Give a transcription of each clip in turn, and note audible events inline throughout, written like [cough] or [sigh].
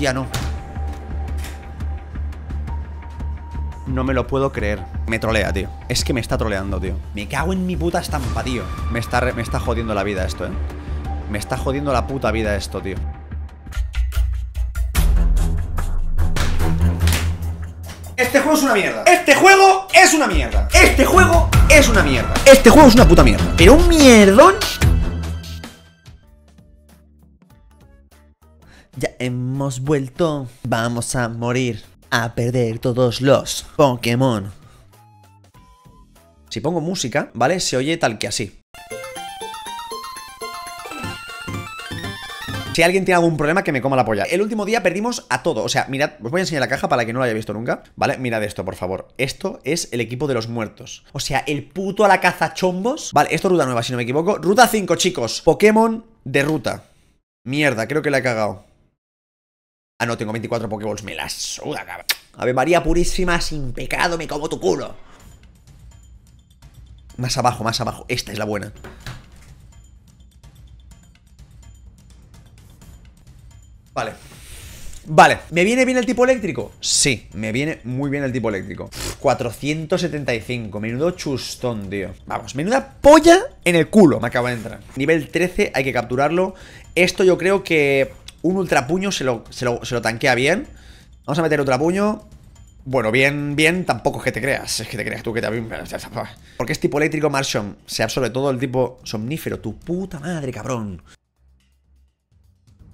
Ya no. No me lo puedo creer. Me trolea, tío. Es que me está troleando, tío. Me cago en mi puta estampa, tío. Me está, me está jodiendo la vida esto, eh. Me está jodiendo la puta vida esto, tío. Este juego es una mierda. Este juego es una mierda. Este juego es una mierda. Este juego es una puta mierda. Pero un mierdón ya hemos vuelto. Vamos a morir, a perder todos los Pokémon. Si pongo música, ¿vale? Se oye tal que así. Si alguien tiene algún problema, que me coma la polla. El último día perdimos a todo. O sea, mirad, os voy a enseñar la caja para que no lo haya visto nunca. ¿Vale? Mirad esto, por favor. Esto es el equipo de los muertos. O sea, el puto a la caza chombos. Vale, esto es ruta nueva, si no me equivoco. Ruta 5, chicos. Pokémon de ruta. Mierda, creo que la he cagado. Ah, no, tengo 24 Pokéballs, me las suda, cabrón. Ave María purísima, sin pecado, me como tu culo. Más abajo, más abajo. Esta es la buena. Vale. Vale, ¿me viene bien el tipo eléctrico? Sí, me viene muy bien el tipo eléctrico 475, menudo chustón, tío Vamos, menuda polla en el culo me acaba de entrar Nivel 13, hay que capturarlo Esto yo creo que un ultrapuño se lo, se lo, se lo tanquea bien. Vamos a meter ultrapuño. Bueno, bien, bien, tampoco es que te creas. Es que te creas tú que te... Porque es tipo eléctrico Martian. Se absorbe todo el tipo somnífero. Tu puta madre, cabrón.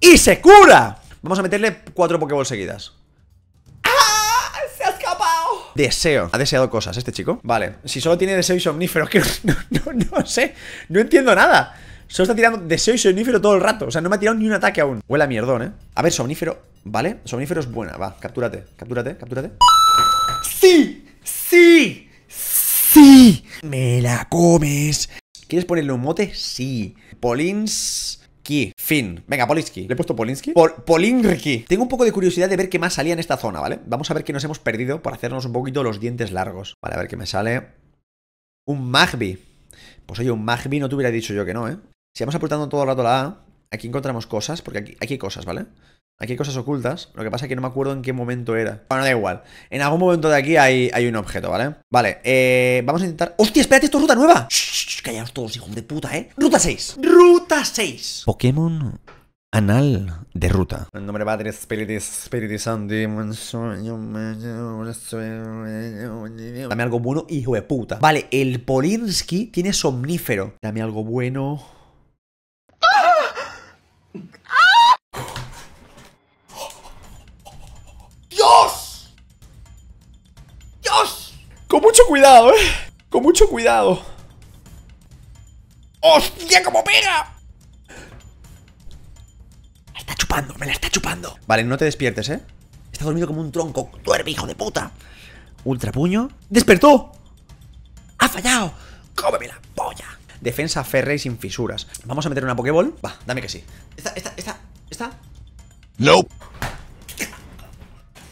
¡Y se cura! Vamos a meterle cuatro Pokéballs seguidas. ¡Ah! ¡Se ha escapado! Deseo. Ha deseado cosas este chico. Vale. Si solo tiene deseo y somnífero, [laughs] que no, no sé. No entiendo nada. Solo está tirando deseo y somnífero todo el rato. O sea, no me ha tirado ni un ataque aún. Huele a mierdón, ¿eh? A ver, somnífero, ¿vale? Somnífero es buena. Va, captúrate, captúrate, captúrate. ¡Sí! ¡Sí! ¡Sí! ¡Me la comes! ¿Quieres ponerle un mote? Sí. Polinski Fin. Venga, Polinski ¿Le he puesto Polinski? Por Tengo un poco de curiosidad de ver qué más salía en esta zona, ¿vale? Vamos a ver qué nos hemos perdido por hacernos un poquito los dientes largos. Vale, a ver qué me sale. Un Magby. Pues oye, un magbi no te hubiera dicho yo que no, ¿eh? Si vamos apretando todo el rato la A, aquí encontramos cosas, porque aquí, hay cosas, ¿vale? Aquí hay cosas ocultas, lo que pasa es que no me acuerdo en qué momento era. Bueno, da igual. En algún momento de aquí hay, hay un objeto, ¿vale? Vale, eh, vamos a intentar... ¡Hostia, espérate, esto es ruta nueva! ¡Shh! Callaos todos, hijo de puta, ¿eh? ¡Ruta 6! ¡Ruta 6! Pokémon Anal de ruta. El nombre Padre, Spiritis Spiritis Sandy. Dame algo bueno, hijo de puta. Vale, el Polinsky tiene somnífero. Dame algo bueno. cuidado, eh. Con mucho cuidado. ¡Hostia, cómo pega! La está chupando, me la está chupando. Vale, no te despiertes, eh. Está dormido como un tronco. Duerme, hijo de puta. Ultra puño. ¡Despertó! ¡Ha fallado! ¡Cómeme la polla! Defensa férrea y sin fisuras. Vamos a meter una Pokéball. Va, dame que sí. Esta, esta, esta, esta. No.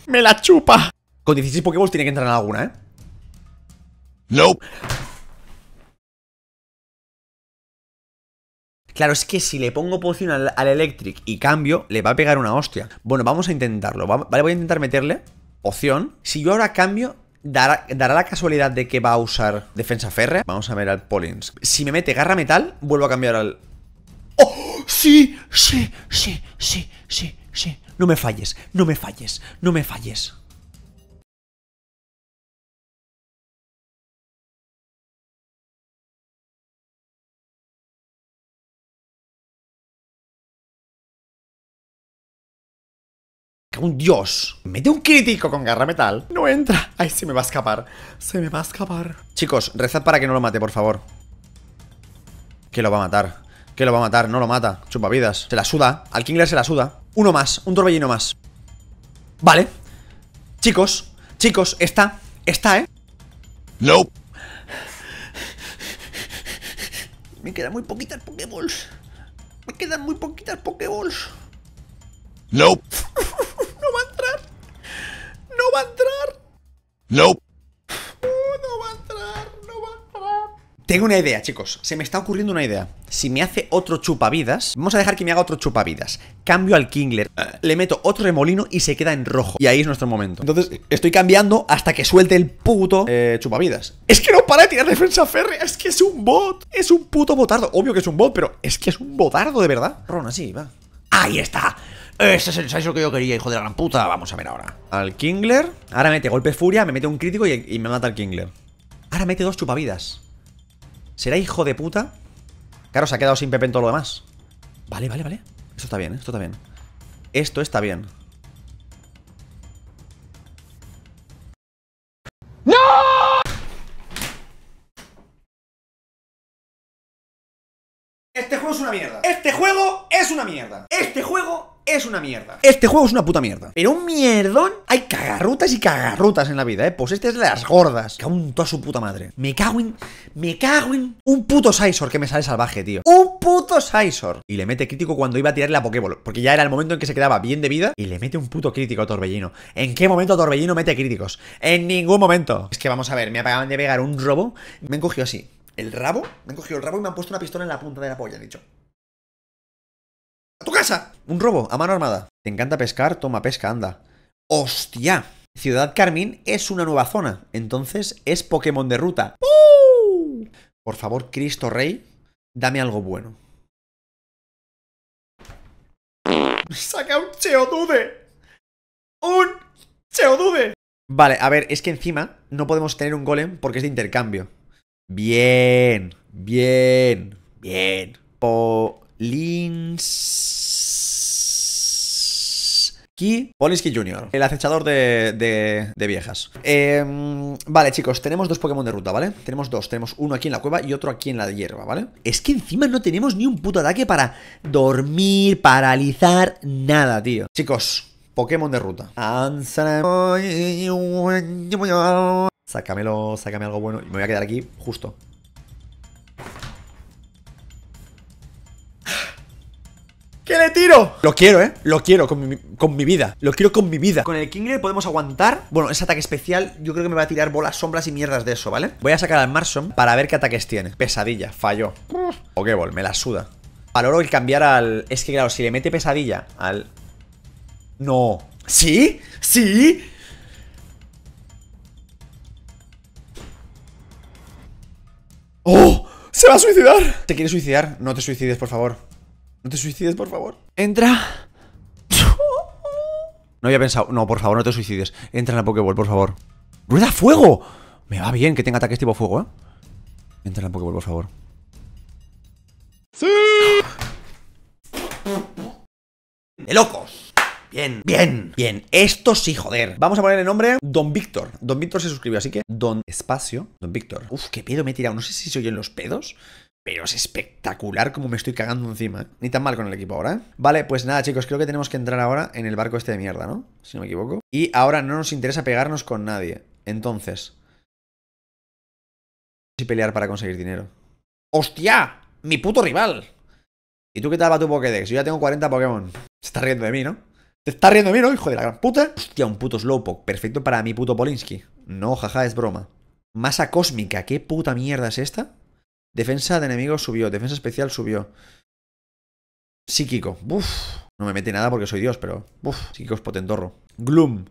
Me la chupa. Con 16 Pokéballs tiene que entrar en alguna, ¿eh? Nope. Claro, es que si le pongo poción al, Electric y cambio, le va a pegar una hostia. Bueno, vamos a intentarlo. Vale, voy a intentar meterle poción. Si yo ahora cambio, dará, la casualidad de que va a usar defensa férrea. Vamos a ver al Polins. Si me mete garra metal, vuelvo a cambiar al... ¡Oh! ¡Sí! ¡Sí! ¡Sí! ¡Sí! ¡Sí! ¡Sí! No me falles, no me falles, no me falles. un dios mete un crítico con garra metal. No entra. Ay, se me va a escapar. Se me va a escapar. Chicos, rezad para que no lo mate, por favor. Que lo va a matar. Que lo va a matar. No lo mata. Chupa vidas. Se la suda. Al Kingler se la suda. Uno más. Un torbellino más. Vale. Chicos. Chicos. Está. Está, ¿eh? No. Me quedan muy poquitas Pokéballs. Me quedan muy poquitas Pokéballs. No. Uh, no va a entrar, no va a entrar. Tengo una idea, chicos. Se me está ocurriendo una idea. Si me hace otro chupavidas, vamos a dejar que me haga otro chupavidas. Cambio al Kingler, eh, le meto otro remolino y se queda en rojo. Y ahí es nuestro momento. Entonces, estoy cambiando hasta que suelte el puto eh, chupavidas. Es que no para de tirar defensa férrea, es que es un bot. Es un puto botardo. Obvio que es un bot, pero es que es un botardo de verdad. Ron, así, va. Ahí está. Ese es el size que yo quería, hijo de la gran puta. Vamos a ver ahora. Al Kingler. Ahora mete golpe furia, me mete un crítico y, me mata al Kingler. Ahora mete dos chupavidas. ¿Será hijo de puta? Claro, se ha quedado sin Pepe en todo lo demás. Vale, vale, vale. Esto está bien, ¿eh? esto está bien. Esto está bien. una mierda. Este juego es una mierda. Este juego es una mierda. Este juego es una puta mierda. Pero un mierdón. Hay cagarrutas y cagarrutas en la vida, eh. Pues este es de las gordas. que en toda su puta madre. Me cago en. Me cago en. Un puto Sizor que me sale salvaje, tío. Un puto Sizor. Y le mete crítico cuando iba a tirar la Pokéball. Porque ya era el momento en que se quedaba bien de vida. Y le mete un puto crítico a Torbellino. ¿En qué momento Torbellino mete críticos? En ningún momento. Es que vamos a ver, me apagaban de pegar un robo. Me encogió así el rabo, me han cogido el rabo y me han puesto una pistola en la punta de la polla, he dicho. ¡A tu casa! Un robo, a mano armada. ¿Te encanta pescar? Toma pesca, anda. ¡Hostia! Ciudad Carmín es una nueva zona, entonces es Pokémon de ruta. Por favor, Cristo Rey, dame algo bueno. [laughs] ¡Saca un Cheodude! ¡Un Cheodude! Vale, a ver, es que encima no podemos tener un golem porque es de intercambio. Bien, bien, bien. Polinski, Polinski Jr., el acechador de, de, viejas. Em, vale, chicos, tenemos dos Pokémon de ruta, ¿vale? Tenemos dos, tenemos uno aquí en la cueva y otro aquí en la hierba, ¿vale? Es que encima no tenemos ni un puto ataque para dormir, paralizar, nada, tío. Chicos, Pokémon de ruta. Sácamelo, sácame algo bueno. Y me voy a quedar aquí justo. ¿Qué le tiro? Lo quiero, ¿eh? Lo quiero con mi, vida. Lo quiero con mi vida. Con el Kingler podemos aguantar. Bueno, ese ataque especial yo creo que me va a tirar bolas, sombras y mierdas de eso, ¿vale? Voy a sacar al Marson para ver qué ataques tiene. Pesadilla, falló. Pokéball, me la suda. Valoro el cambiar al... Es que claro, si le mete pesadilla al... No. ¿Sí? ¿Sí? ¡Se va a suicidar! ¿Te quieres suicidar? No te suicides, por favor. No te suicides, por favor. Entra. No había pensado. No, por favor, no te suicides. Entra en la Pokéball, por favor. ¡Rueda fuego! Me va bien que tenga ataques tipo fuego, ¿eh? Entra en la Pokéball, por favor. ¡Sí! ¡De locos! Bien, bien, bien. Esto sí, joder. Vamos a poner el nombre Don Víctor. Don Víctor se suscribió, así que Don Espacio, Don Víctor. Uf, qué pedo me he tirado. No sé si se oyen los pedos. Pero es espectacular como me estoy cagando encima. ¿eh? Ni tan mal con el equipo ahora. ¿eh? Vale, pues nada, chicos, creo que tenemos que entrar ahora en el barco este de mierda, ¿no? Si no me equivoco. Y ahora no nos interesa pegarnos con nadie. Entonces. Y pelear para conseguir dinero. ¡Hostia! ¡Mi puto rival! ¿Y tú qué tal va tu Pokédex? Yo ya tengo 40 Pokémon. Se está riendo de mí, ¿no? ¿Te estás riendo de mí, no, hijo de la gran puta? Hostia, un puto Slowpoke, perfecto para mi puto Polinsky. No, jaja, es broma. Masa cósmica, ¿qué puta mierda es esta? Defensa de enemigos subió, defensa especial subió. Psíquico, uff. No me mete nada porque soy Dios, pero... Uff, psíquico es potentorro. Gloom.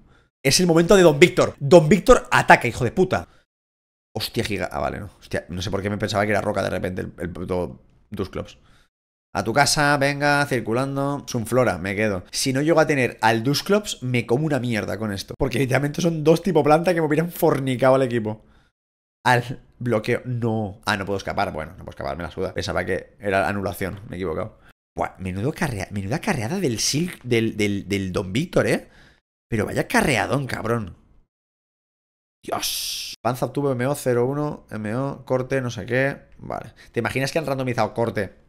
Es el momento de Don Víctor. Don Víctor ataca, hijo de puta. Hostia, giga... Ah, vale, no. Hostia, no sé por qué me pensaba que era roca de repente el, el puto Dusclops. A tu casa, venga, circulando. Sunflora, me quedo. Si no llego a tener al Dusclops, me como una mierda con esto. Porque literalmente son dos tipo planta que me hubieran fornicado al equipo. Al bloqueo. No. Ah, no puedo escapar. Bueno, no puedo escapar, me la suda. Pensaba que era anulación. Me he equivocado. Buah, menudo carrea, menuda carreada del Silk, del, del Don Víctor, ¿eh? Pero vaya carreadón, cabrón. Dios. Panza obtuvo MO01, MO, corte, no sé qué. Vale. ¿Te imaginas que han randomizado corte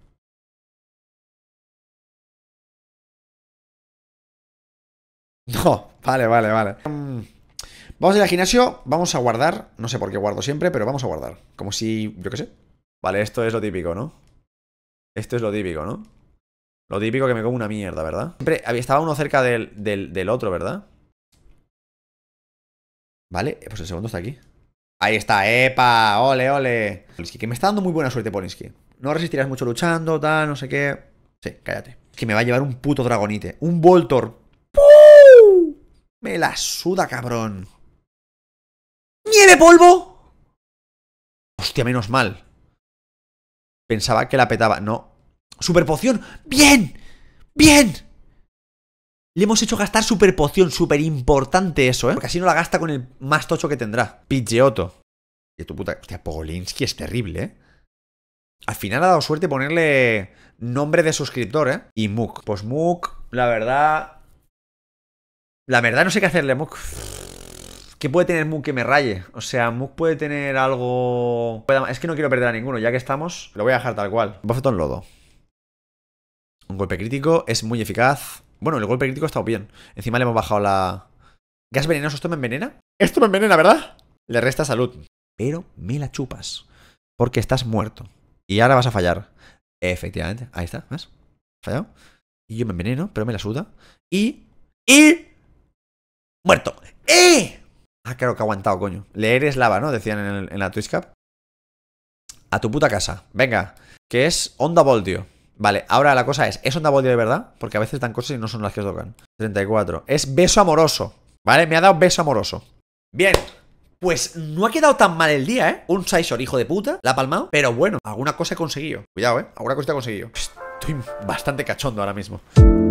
[laughs] No, vale, vale, vale. Mm, vamos a ir al gimnasio, vamos a guardar. No sé por qué guardo siempre, pero vamos a guardar. Como si, yo qué sé. Vale, esto es lo típico, ¿no? Esto es lo típico, ¿no? Lo típico que me como una mierda, ¿verdad? Siempre estaba uno cerca del, otro, ¿verdad? Vale, eh, pues el segundo está aquí. Ahí está, epa, ole, ole. Polinsky, que me está dando muy buena suerte, Polinsky. No resistirás mucho luchando, tal, no sé qué. Sí, cállate. Que me va a llevar un puto dragonite. Un Voltor. Me la suda, cabrón. ¡Nieve polvo! Hostia, menos mal. Pensaba que la petaba. No. ¡Super poción! ¡Bien! ¡Bien! Le hemos hecho gastar super poción. Súper importante eso, ¿eh? Porque así no la gasta con el más tocho que tendrá. Pidgeotto. Y tu puta... Hostia, Polinsky es terrible, ¿eh? Al final ha dado suerte ponerle nombre de suscriptor, ¿eh? Y Mook. Pues Mook, la verdad, la verdad no sé qué hacerle a Mook. ¿Qué puede tener Mook que me raye? O sea, Mook puede tener algo... Es que no quiero perder a ninguno, ya que estamos. Lo voy a dejar tal cual. Bofetón Lodo. Un golpe crítico, es muy eficaz. Bueno, el golpe crítico ha estado bien. Encima le hemos bajado la... ¿Gas venenoso esto me envenena? Esto me envenena, ¿verdad? Le resta salud. Pero me la chupas. Porque estás muerto. Y ahora vas a fallar. Efectivamente. Ahí está, ¿ves? Fallado. Y yo me enveneno, pero me la suda. Y... ¡Y! Muerto. ¡Eh! Ah, claro que ha aguantado, coño. Leer es lava, ¿no? Decían en, la Twitch cap. A tu puta casa. Venga. Que es onda voltio. Vale, ahora la cosa es, ¿es onda voltio de verdad? Porque a veces dan cosas y no son las que tocan. 34. Es beso amoroso. Vale, me ha dado beso amoroso. Bien. Pues no ha quedado tan mal el día, ¿eh? Un Sizor, hijo de puta, la ha palmado. Pero bueno, alguna cosa he conseguido. Cuidado, ¿eh? Alguna cosa he conseguido. Estoy bastante cachondo ahora mismo.